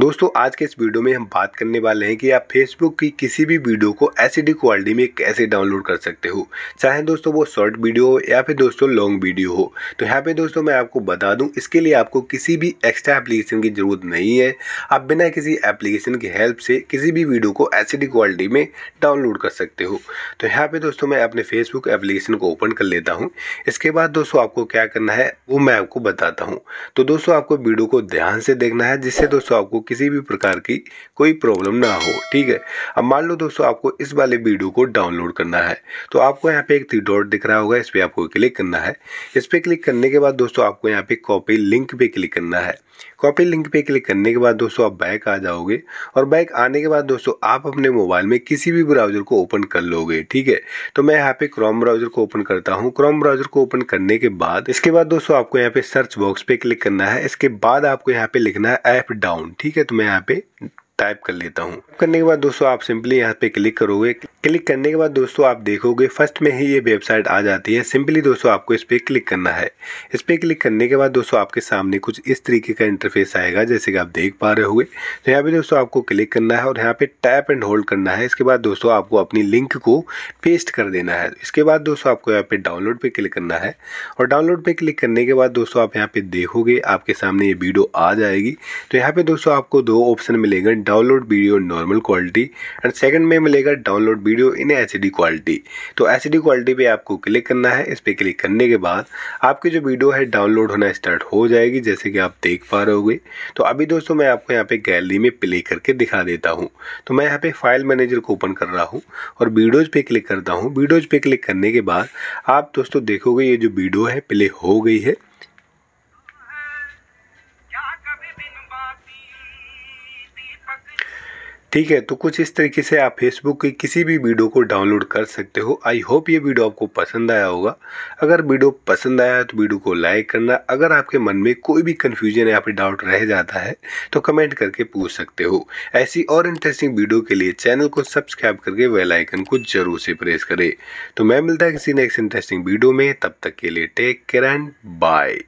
दोस्तों आज के इस वीडियो में हम बात करने वाले हैं कि आप फेसबुक की किसी भी वीडियो को एस क्वालिटी में कैसे डाउनलोड कर सकते हो चाहे दोस्तों वो शॉर्ट वीडियो हो या फिर दोस्तों लॉन्ग वीडियो हो तो यहाँ पे दोस्तों मैं आपको बता दूं इसके लिए आपको किसी भी एक्स्ट्रा एप्लीकेशन की ज़रूरत नहीं है आप बिना किसी एप्लीकेशन की हेल्प से किसी भी वीडियो को एस क्वालिटी में डाउनलोड कर सकते हो तो यहाँ पर दोस्तों मैं अपने फेसबुक एप्लीकेशन को ओपन कर लेता हूँ इसके बाद दोस्तों आपको क्या करना है वो मैं आपको बताता हूँ तो दोस्तों आपको वीडियो को ध्यान से देखना है जिससे दोस्तों आपको किसी भी प्रकार की कोई प्रॉब्लम ना हो ठीक है अब मान लो दोस्तों आपको इस वाले वीडियो को डाउनलोड करना है तो आपको यहाँ पे एक थ्री डॉट दिख रहा होगा इस पर आपको क्लिक करना है इस पर क्लिक करने के बाद दोस्तों आपको यहाँ पे कॉपी लिंक पे क्लिक करना है कॉपी लिंक पे क्लिक करने के बाद दोस्तों आप बैक आ जाओगे और बैक आने के बाद दोस्तों आप अपने मोबाइल में किसी भी ब्राउजर को ओपन कर लोगे ठीक है तो मैं यहाँ पे क्रोम ब्राउजर को ओपन करता हूँ क्रोम ब्राउजर को ओपन करने के बाद इसके बाद दोस्तों आपको यहाँ पे सर्च बॉक्स पे क्लिक करना है इसके बाद आपको यहाँ पे लिखना है ऐप डाउन ठीक है तो मैं यहाँ पे टाइप कर लेता हूँ करने के बाद दोस्तों आप सिंपली यहाँ पे क्लिक करोगे क्लिक करने के बाद दोस्तों आप देखोगे फर्स्ट में ही ये वेबसाइट आ जाती है सिंपली दोस्तों आपको इस पर क्लिक करना है इस पर क्लिक करने के बाद दोस्तों आपके सामने कुछ इस तरीके का इंटरफेस आएगा जैसे कि आप देख पा रहे होंगे तो यहाँ पे दोस्तों आपको क्लिक करना है और यहाँ पे टैप एंड होल्ड करना है इसके बाद दोस्तों आपको अपनी लिंक को पेस्ट कर देना है इसके बाद दोस्तों आपको यहाँ पे डाउनलोड पर क्लिक करना है और डाउनलोड पर क्लिक करने के बाद दोस्तों आप यहाँ पे देखोगे आपके सामने ये वीडियो आ जाएगी तो यहाँ पे दोस्तों आपको दो ऑप्शन मिलेगा download video normal quality and second में मिलेगा download video in H quality तो एच क्वालिटी पे आपको क्लिक करना है इस पर क्लिक करने के बाद आपकी जो वीडियो है डाउनलोड होना स्टार्ट हो जाएगी जैसे कि आप देख पा रहे होगे तो अभी दोस्तों मैं आपको यहाँ पे गैलरी में प्ले करके दिखा देता हूँ तो मैं यहाँ पे फाइल मैनेजर को ओपन कर रहा हूँ और वीडियोज़ पे क्लिक करता हूँ वीडियोज़ पे क्लिक करने के बाद आप दोस्तों देखोगे ये जो वीडियो है प्ले हो गई है ठीक है तो कुछ इस तरीके से आप फेसबुक की किसी भी वीडियो को डाउनलोड कर सकते हो आई होप ये वीडियो आपको पसंद आया होगा अगर वीडियो पसंद आया तो वीडियो को लाइक करना अगर आपके मन में कोई भी कन्फ्यूजन या फिर डाउट रह जाता है तो कमेंट करके पूछ सकते हो ऐसी और इंटरेस्टिंग वीडियो के लिए चैनल को सब्सक्राइब करके वेलाइकन को जरूर से प्रेस करें तो मैं मिलता है किसी नेक्स्ट इंटरेस्टिंग वीडियो में तब तक के लिए टेक केयर एंड बाय